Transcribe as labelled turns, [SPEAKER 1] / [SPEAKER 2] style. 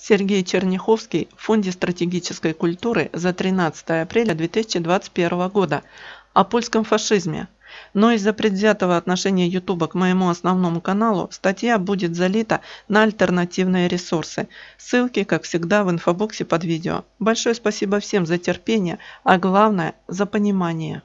[SPEAKER 1] Сергей Черняховский в Фонде стратегической культуры за 13 апреля 2021 года о польском фашизме. Но из-за предвзятого отношения Ютуба к моему основному каналу статья будет залита на альтернативные ресурсы. Ссылки, как всегда, в инфобоксе под видео. Большое спасибо всем за терпение, а главное – за понимание.